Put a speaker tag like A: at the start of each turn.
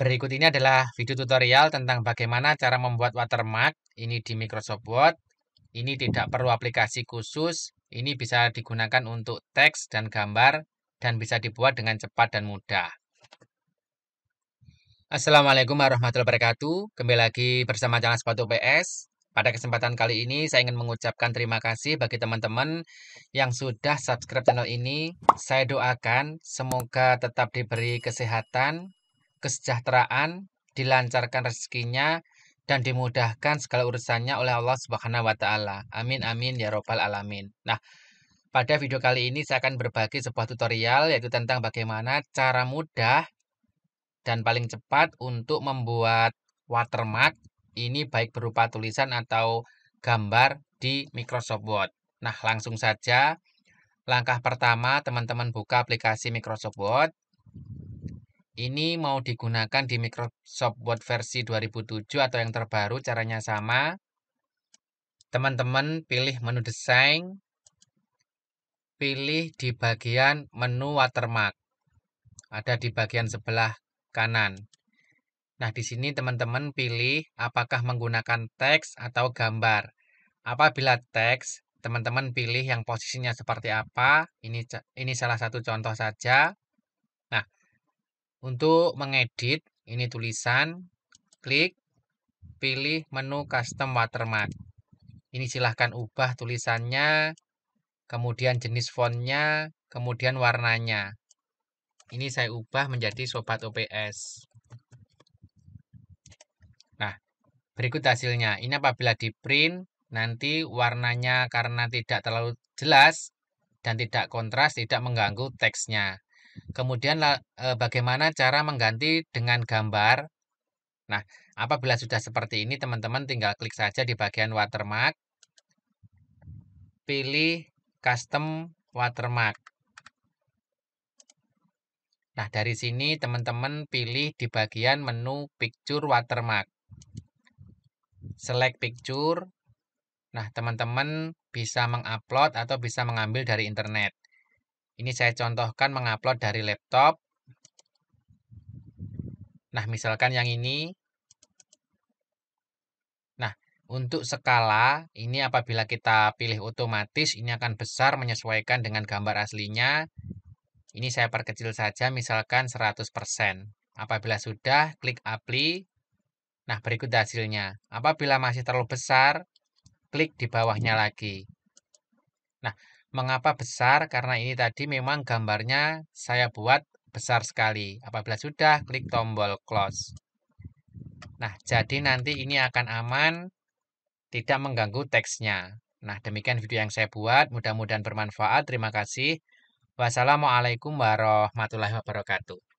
A: Berikut ini adalah video tutorial tentang bagaimana cara membuat watermark. Ini di Microsoft Word. Ini tidak perlu aplikasi khusus. Ini bisa digunakan untuk teks dan gambar dan bisa dibuat dengan cepat dan mudah. Assalamualaikum warahmatullahi wabarakatuh. Kembali lagi bersama channel Sepatu PS. Pada kesempatan kali ini saya ingin mengucapkan terima kasih bagi teman-teman yang sudah subscribe channel ini. Saya doakan semoga tetap diberi kesehatan, kesejahteraan, dilancarkan rezekinya, dan dimudahkan segala urusannya oleh Allah Subhanahu wa taala. Amin amin ya robbal alamin. Nah, pada video kali ini saya akan berbagi sebuah tutorial yaitu tentang bagaimana cara mudah dan paling cepat untuk membuat watermark ini baik berupa tulisan atau gambar di Microsoft Word. Nah, langsung saja langkah pertama teman-teman buka aplikasi Microsoft Word. Ini mau digunakan di Microsoft Word versi 2007 atau yang terbaru, caranya sama. Teman-teman pilih menu desain, pilih di bagian menu watermark. Ada di bagian sebelah kanan. Nah, di sini teman-teman pilih apakah menggunakan teks atau gambar. Apabila teks, teman-teman pilih yang posisinya seperti apa. Ini ini salah satu contoh saja. Untuk mengedit ini tulisan, klik pilih menu custom watermark. Ini silahkan ubah tulisannya, kemudian jenis fontnya, kemudian warnanya. Ini saya ubah menjadi sobat OPS. Nah, berikut hasilnya. Ini apabila di print, nanti warnanya karena tidak terlalu jelas dan tidak kontras, tidak mengganggu teksnya. Kemudian e, bagaimana cara mengganti dengan gambar. Nah, apabila sudah seperti ini teman-teman tinggal klik saja di bagian watermark. Pilih custom watermark. Nah, dari sini teman-teman pilih di bagian menu picture watermark. Select picture. Nah, teman-teman bisa mengupload atau bisa mengambil dari internet. Ini saya contohkan mengupload dari laptop. Nah, misalkan yang ini. Nah, untuk skala, ini apabila kita pilih otomatis, ini akan besar menyesuaikan dengan gambar aslinya. Ini saya perkecil saja, misalkan 100%. Apabila sudah, klik apply. Nah, berikut hasilnya. Apabila masih terlalu besar, klik di bawahnya lagi. Nah, Mengapa besar? Karena ini tadi memang gambarnya saya buat besar sekali. Apabila sudah, klik tombol close. Nah, jadi nanti ini akan aman, tidak mengganggu teksnya. Nah, demikian video yang saya buat. Mudah-mudahan bermanfaat. Terima kasih. Wassalamualaikum warahmatullahi wabarakatuh.